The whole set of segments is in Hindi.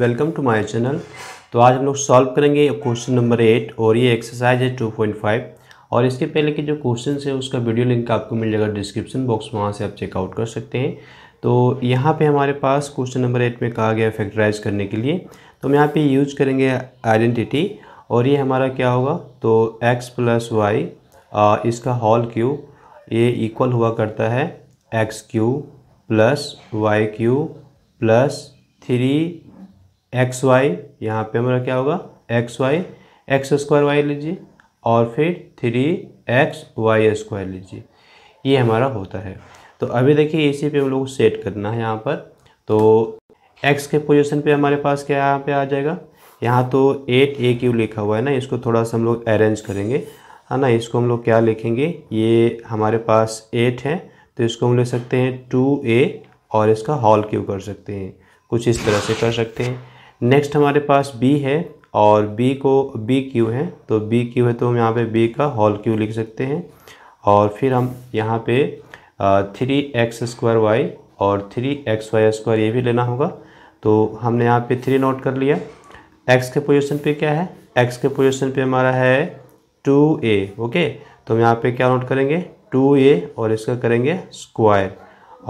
वेलकम टू माय चैनल तो आज हम लोग सॉल्व करेंगे क्वेश्चन नंबर एट और ये एक्सरसाइज है टू पॉइंट फाइव और इसके पहले के जो क्वेश्चन है उसका वीडियो लिंक आपको मिल जाएगा डिस्क्रिप्शन बॉक्स वहाँ से आप चेकआउट कर सकते हैं तो यहाँ पे हमारे पास क्वेश्चन नंबर एट में कहा गया फैक्टराइज करने के लिए तो हम यहाँ पर यूज करेंगे आइडेंटिटी और ये हमारा क्या होगा तो एक्स प्लस वाई इसका हॉल क्यू ये इक्वल हुआ करता है x cube plus y cube plus three x y यहाँ पे हमारा क्या होगा x y x square y लीजिए और फिर थ्री एक्स वाई स्क्वायर लीजिए ये हमारा होता है तो अभी देखिए इसी पे हम लोग सेट करना है यहाँ पर तो एक्स के पोजीशन पे हमारे पास क्या यहाँ पे आ जाएगा यहाँ तो एट ए क्यू लिखा हुआ है ना इसको थोड़ा सा हम लोग अरेंज करेंगे है ना इसको हम लोग क्या लिखेंगे ये हमारे पास एट है तो इसको हम ले सकते हैं टू ए और इसका हॉल क्यू कर सकते हैं कुछ इस तरह से कर सकते हैं नेक्स्ट हमारे पास बी है और बी को बी क्यू है तो बी क्यू है तो हम यहाँ पे बी का हॉल क्यू लिख सकते हैं और फिर हम यहाँ पे थ्री एक्स स्क्वायर वाई और थ्री एक्स वाई स्क्वायर ये भी लेना होगा तो हमने यहाँ पे थ्री नोट कर लिया एक्स के पोजीशन पे क्या है एक्स के पोजीशन पे हमारा है टू ए ओके तो हम यहाँ पे क्या नोट करेंगे टू ए और इसका करेंगे स्क्वायर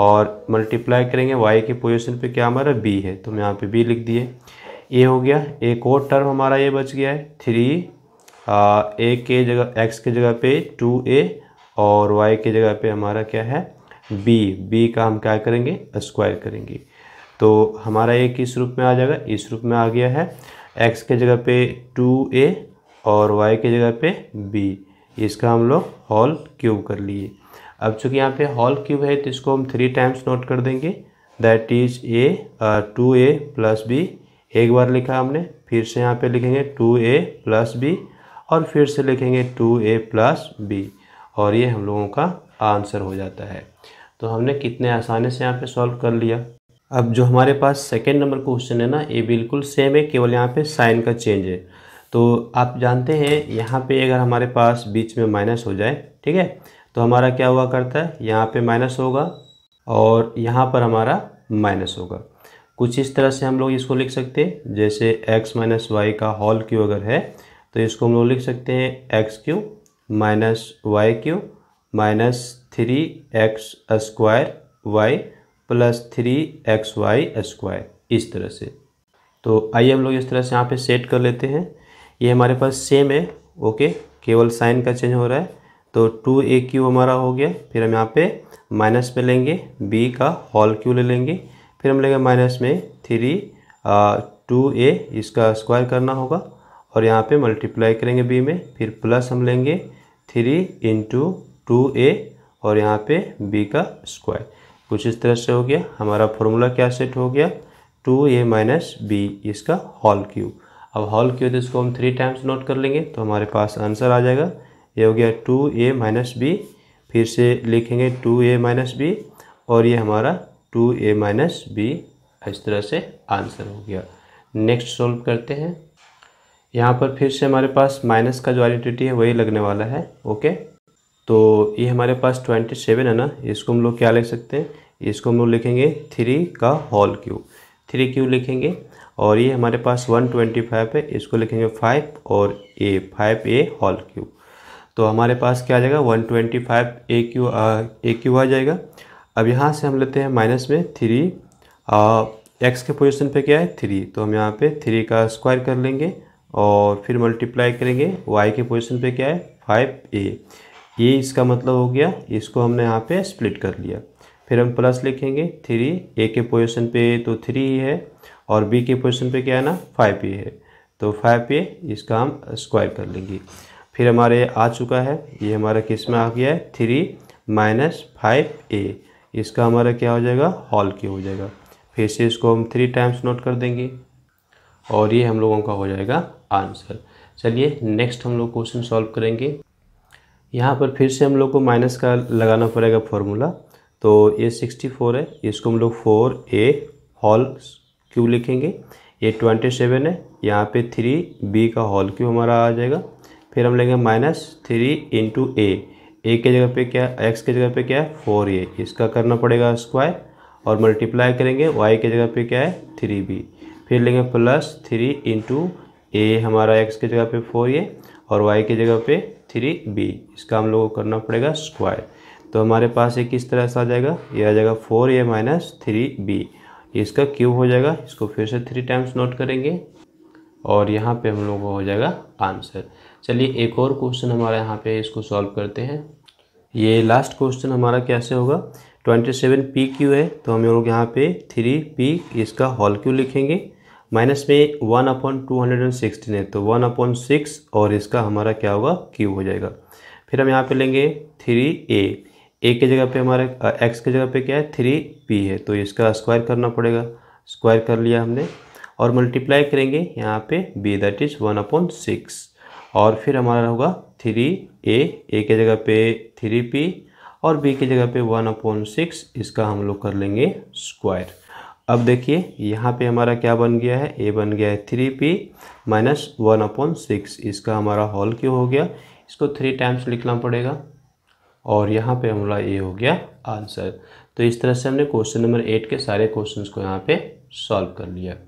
और मल्टीप्लाई करेंगे वाई के पोजिशन पे क्या हमारा बी है तो हम यहाँ पे बी लिख दिए ये हो गया एक और टर्म हमारा ये बच गया है थ्री ए के जगह एक्स के जगह पे टू ए और वाई के जगह पे हमारा क्या है बी बी का हम क्या करेंगे स्क्वायर करेंगे तो हमारा ये किस रूप में आ जाएगा इस रूप में आ गया है एक्स के जगह पे टू ए और वाई के जगह पे बी इसका हम लोग हॉल क्यूब कर लिए अब चूँकि यहाँ पे हॉल क्यूब है तो इसको हम थ्री टाइम्स नोट कर देंगे that is a two a plus b एक बार लिखा हमने फिर से यहाँ पे लिखेंगे टू ए प्लस बी और फिर से लिखेंगे टू ए प्लस बी और ये हम लोगों का आंसर हो जाता है तो हमने कितने आसानी से यहाँ पे सॉल्व कर लिया अब जो हमारे पास सेकेंड नंबर क्वेश्चन है ना ये बिल्कुल सेम है केवल यहाँ पे साइन का चेंज है तो आप जानते हैं यहाँ पे अगर हमारे पास बीच में माइनस हो जाए ठीक है तो हमारा क्या हुआ करता है यहाँ पे माइनस होगा और यहाँ पर हमारा माइनस होगा कुछ इस तरह से हम लोग इसको लिख सकते हैं जैसे x माइनस वाई का हॉल क्यू अगर है तो इसको हम लोग लिख सकते हैं x cube minus y cube minus three x square y plus three x y square इस तरह से तो आइए हम लोग इस तरह से यहाँ पे सेट कर लेते हैं ये हमारे पास सेम है ओके केवल साइन का चेंज हो रहा है तो टू ए क्यू हमारा हो गया फिर हम यहाँ पे माइनस पे लेंगे बी का हॉल क्यू ले लेंगे फिर हम लेंगे माइनस में थ्री टू ए इसका स्क्वायर करना होगा और यहाँ पे मल्टीप्लाई करेंगे बी में फिर प्लस हम लेंगे थ्री इंटू टू ए और यहाँ पे बी का स्क्वायर कुछ इस तरह से हो गया हमारा फॉर्मूला क्या सेट हो गया टू ए माइनस बी इसका हॉल क्यूब अब हॉल क्यूब तो इसको हम थ्री टाइम्स नोट कर लेंगे तो हमारे पास आंसर आ जाएगा ये हो गया टू ए माइनस बी फिर से लिखेंगे टू ए माइनस बी और ये हमारा टू ए माइनस बी इस तरह से आंसर हो गया नेक्स्ट सॉल्व करते हैं यहाँ पर फिर से हमारे पास माइनस का जो आइडेंटिटी है वही लगने वाला है ओके तो ये हमारे पास ट्वेंटी सेवन है ना इसको हम लोग क्या लिख सकते हैं इसको हम लोग लिखेंगे थ्री का हॉल क्यू थ्री क्यू लिखेंगे और ये हमारे पास वन ट्वेंटी फाइव है इसको लिखेंगे फाइव और a five a whole cube तो हमारे पास क्या आ जाएगा one twenty five a cube a cube आ जाएगा अब यहाँ से हम लेते हैं माइनस में थ्री एक्स के पोजिशन पर क्या है थ्री तो हम यहाँ पर थ्री का स्क्वायर कर लेंगे और फिर मल्टीप्लाई करेंगे वाई के पोजिशन पर क्या है फाइव ए ये इसका मतलब हो गया इसको हमने यहाँ पे स्प्लिट कर लिया फिर हम प्लस लिखेंगे थ्री ए के पोजीशन पे तो थ्री ही है और बी के पोजीशन पे क्या है ना फाइव ए है तो फाइव ए इसका हम स्क्वायर कर लेंगे फिर हमारे आ चुका है ये हमारा किस में आ गया है थ्री माइनस फाइव ए इसका हमारा क्या हो जाएगा हॉल क्यू हो जाएगा फेसेस को हम थ्री टाइम्स नोट कर देंगे और ये हम लोगों का हो जाएगा आंसर चलिए नेक्स्ट हम लोग क्वेश्चन सॉल्व करेंगे यहाँ पर फिर से हम लोग को माइनस का लगाना पड़ेगा फॉर्मूला तो ये सिक्सटी फोर है इसको हम लोग फोर ए हॉल क्यू लिखेंगे ये ट्वेंटी सेवन है यहाँ पे थ्री बी का हॉल क्यू हमारा आ जाएगा फिर हम लेंगे minus three into a a के जगह पे क्या एक्स के जगह पे क्या है फोर ए इसका करना पड़ेगा स्क्वायर और मल्टीप्लाई करेंगे वाई के जगह पे क्या है थ्री बी फिर लेंगे प्लस थ्री इंटू ए हमारा एक्स के जगह पे फोर ए और वाई के जगह पे थ्री बी इसका हम लोगों को करना पड़ेगा स्क्वायर तो हमारे पास ये किस तरह से आ जाएगा ये आ जाएगा four a minus three b इसका क्यूब हो जाएगा इसको फिर से थ्री टाइम्स नोट करेंगे और यहाँ पे हम लोगों को हो जाएगा आंसर चलिए एक और क्वेश्चन हमारा यहाँ पे इसको सॉल्व करते हैं ये लास्ट क्वेश्चन हमारा कैसे होगा ट्वेंटी सेवन पी क्यू है तो हम लोग यहाँ पे थ्री पी इसका हॉल क्यू लिखेंगे माइनस में one upon two hundred and sixteen है तो वन अपॉन सिक्स और इसका हमारा क्या होगा क्यू हो जाएगा फिर हम यहाँ पे लेंगे थ्री ए ए के जगह पे हमारे एक्स के जगह पे क्या है थ्री पी है तो इसका स्क्वायर करना पड़ेगा स्क्वायर कर लिया हमने और मल्टीप्लाई करेंगे यहाँ पे b that is one upon six और फिर हमारा होगा थ्री ए ए के जगह पे थ्री पी और बी के जगह पे वन अपॉन सिक्स इसका हम लोग कर लेंगे स्क्वायर अब देखिए यहाँ पे हमारा क्या बन गया है ए बन गया है three p minus one upon six इसका हमारा हॉल क्यों हो गया इसको थ्री टाइम्स लिखना पड़ेगा और यहाँ पे हमारा ये हो गया आंसर तो इस तरह से हमने क्वेश्चन नंबर एट के सारे क्वेश्चंस को यहाँ पे सॉल्व कर लिया